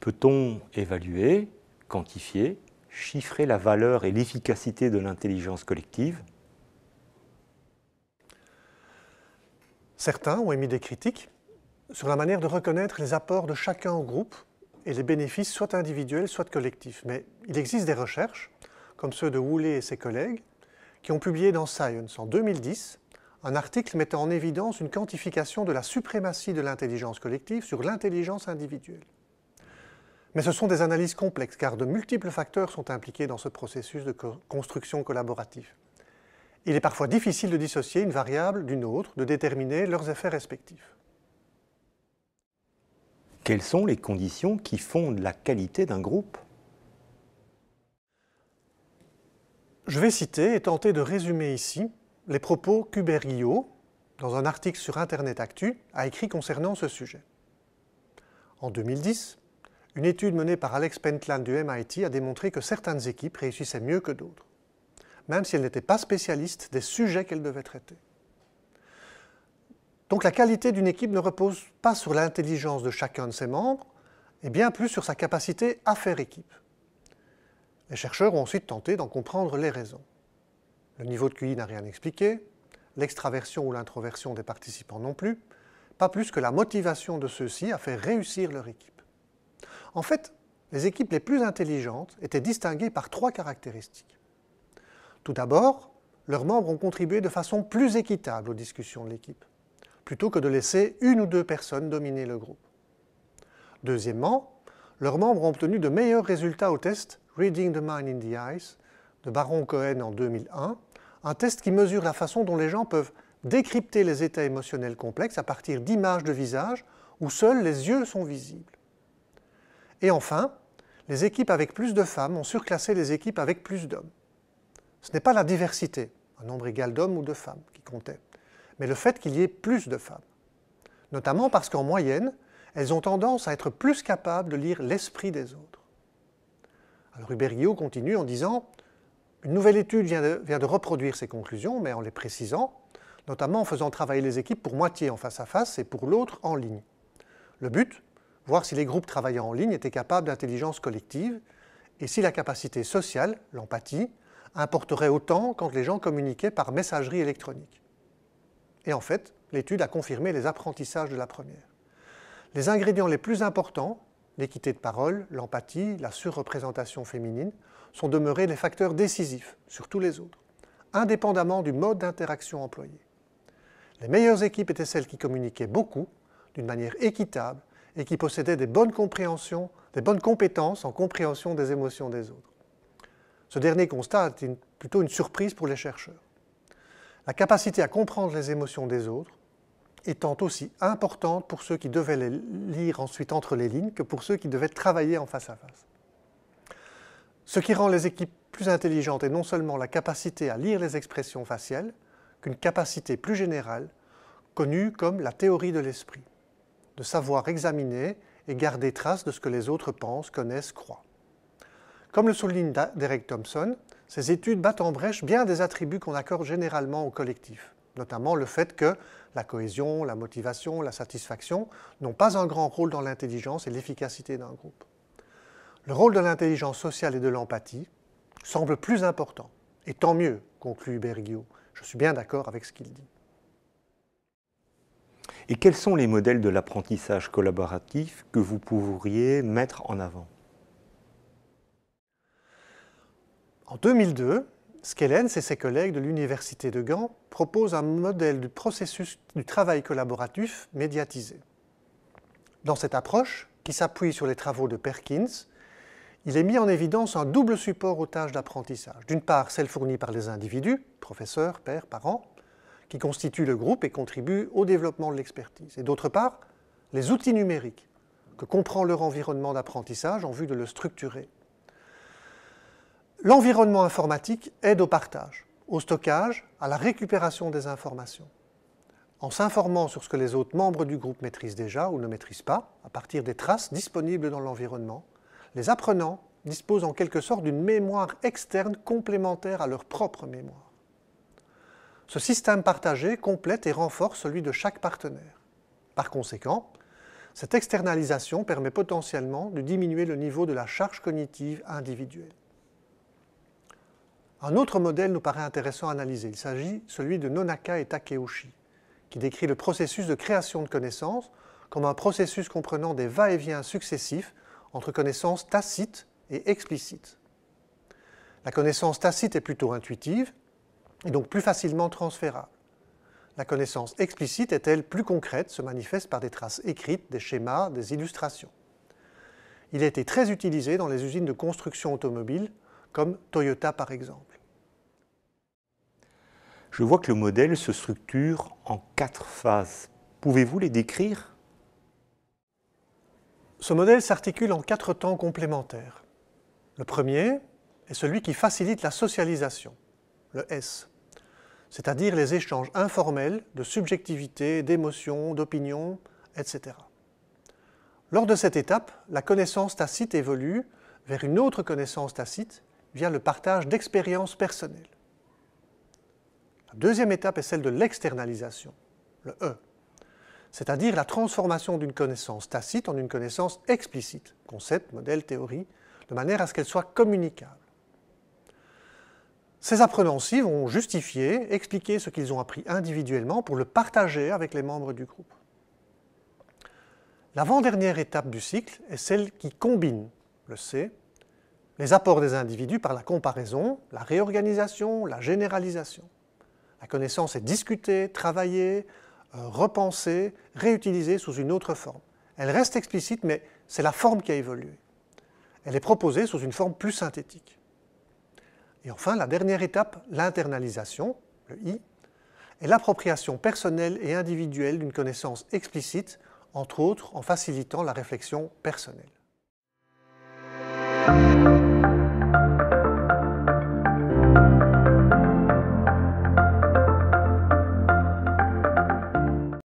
Peut-on évaluer, quantifier, chiffrer la valeur et l'efficacité de l'intelligence collective Certains ont émis des critiques sur la manière de reconnaître les apports de chacun au groupe et les bénéfices soit individuels, soit collectifs. Mais il existe des recherches comme ceux de Woolley et ses collègues, qui ont publié dans Science en 2010 un article mettant en évidence une quantification de la suprématie de l'intelligence collective sur l'intelligence individuelle. Mais ce sont des analyses complexes car de multiples facteurs sont impliqués dans ce processus de construction collaborative. Il est parfois difficile de dissocier une variable d'une autre, de déterminer leurs effets respectifs. Quelles sont les conditions qui fondent la qualité d'un groupe Je vais citer et tenter de résumer ici les propos qu'Hubert dans un article sur Internet Actu, a écrit concernant ce sujet. En 2010, une étude menée par Alex Pentland du MIT a démontré que certaines équipes réussissaient mieux que d'autres, même si elles n'étaient pas spécialistes des sujets qu'elles devaient traiter. Donc la qualité d'une équipe ne repose pas sur l'intelligence de chacun de ses membres, et bien plus sur sa capacité à faire équipe. Les chercheurs ont ensuite tenté d'en comprendre les raisons. Le niveau de QI n'a rien expliqué, l'extraversion ou l'introversion des participants non plus, pas plus que la motivation de ceux-ci à faire réussir leur équipe. En fait, les équipes les plus intelligentes étaient distinguées par trois caractéristiques. Tout d'abord, leurs membres ont contribué de façon plus équitable aux discussions de l'équipe, plutôt que de laisser une ou deux personnes dominer le groupe. Deuxièmement, leurs membres ont obtenu de meilleurs résultats aux tests. Reading the Mind in the Eyes, de Baron Cohen en 2001, un test qui mesure la façon dont les gens peuvent décrypter les états émotionnels complexes à partir d'images de visage où seuls les yeux sont visibles. Et enfin, les équipes avec plus de femmes ont surclassé les équipes avec plus d'hommes. Ce n'est pas la diversité, un nombre égal d'hommes ou de femmes, qui comptait, mais le fait qu'il y ait plus de femmes. Notamment parce qu'en moyenne, elles ont tendance à être plus capables de lire l'esprit des autres. Alors continue en disant Une nouvelle étude vient vient de, reproduire ces conclusions, mais en les précisant, notamment en faisant travailler les équipes pour moitié en face à face et pour l'autre en ligne. Le but Voir si les groupes travaillant en ligne étaient capables d'intelligence collective et si la capacité sociale, l'empathie, importerait autant quand les gens communiquaient par messagerie électronique. Et en fait, l'étude a confirmé les apprentissages de la première. Les ingrédients les plus importants l'équité de parole, l'empathie, la surreprésentation féminine sont demeurés les facteurs décisifs sur tous les autres, indépendamment du mode d'interaction employé. Les meilleures équipes étaient celles qui communiquaient beaucoup, d'une manière équitable, et qui possédaient des bonnes, compréhensions, des bonnes compétences en compréhension des émotions des autres. Ce dernier constat est plutôt une surprise pour les chercheurs. La capacité à comprendre les émotions des autres étant aussi importante pour ceux qui devaient les lire ensuite entre les lignes que pour ceux qui devaient travailler en face à face. Ce qui rend les équipes plus intelligentes est non seulement la capacité à lire les expressions faciales, qu'une capacité plus générale, connue comme la théorie de l'esprit, de savoir examiner et garder trace de ce que les autres pensent, connaissent, croient. Comme le souligne Derek Thompson, ces études battent en brèche bien des attributs qu'on accorde généralement au collectif, notamment le fait que la cohésion, la motivation, la satisfaction, n'ont pas un grand rôle dans l'intelligence et l'efficacité d'un groupe. Le rôle de l'intelligence sociale et de l'empathie semble plus important, et tant mieux, conclut Bergiot. Je suis bien d'accord avec ce qu'il dit. Et quels sont les modèles de l'apprentissage collaboratif que vous pourriez mettre en avant En 2002, Skellens et ses collègues de l'Université de Gand proposent un modèle du processus du travail collaboratif médiatisé. Dans cette approche, qui s'appuie sur les travaux de Perkins, il est mis en évidence un double support aux tâches d'apprentissage. D'une part, celle fournie par les individus, professeurs, pères, parents, qui constituent le groupe et contribuent au développement de l'expertise. Et d'autre part, les outils numériques que comprend leur environnement d'apprentissage en vue de le structurer. L'environnement informatique aide au partage, au stockage, à la récupération des informations. En s'informant sur ce que les autres membres du groupe maîtrisent déjà ou ne maîtrisent pas, à partir des traces disponibles dans l'environnement, les apprenants disposent en quelque sorte d'une mémoire externe complémentaire à leur propre mémoire. Ce système partagé complète et renforce celui de chaque partenaire. Par conséquent, cette externalisation permet potentiellement de diminuer le niveau de la charge cognitive individuelle. Un autre modèle nous paraît intéressant à analyser. Il s'agit celui de Nonaka et Takeuchi, qui décrit le processus de création de connaissances comme un processus comprenant des va-et-vient successifs entre connaissances tacites et explicites. La connaissance tacite est plutôt intuitive et donc plus facilement transférable. La connaissance explicite est elle plus concrète, se manifeste par des traces écrites, des schémas, des illustrations. Il a été très utilisé dans les usines de construction automobile, comme Toyota par exemple. Je vois que le modèle se structure en quatre phases. Pouvez-vous les décrire Ce modèle s'articule en quatre temps complémentaires. Le premier est celui qui facilite la socialisation, le S, c'est-à-dire les échanges informels de subjectivité, d'émotions, d'opinions, etc. Lors de cette étape, la connaissance tacite évolue vers une autre connaissance tacite via le partage d'expériences personnelles. La deuxième étape est celle de l'externalisation, le E, c'est-à-dire la transformation d'une connaissance tacite en une connaissance explicite, concept, modèle, théorie, de manière à ce qu'elle soit communicable. Ces apprenants-ci vont justifier, expliquer ce qu'ils ont appris individuellement pour le partager avec les membres du groupe. L'avant-dernière étape du cycle est celle qui combine, le C, les apports des individus par la comparaison, la réorganisation, la généralisation. La connaissance est discutée, travaillée, euh, repensée, réutilisée sous une autre forme. Elle reste explicite, mais c'est la forme qui a évolué. Elle est proposée sous une forme plus synthétique. Et enfin, la dernière étape, l'internalisation, le I, est l'appropriation personnelle et individuelle d'une connaissance explicite, entre autres en facilitant la réflexion personnelle.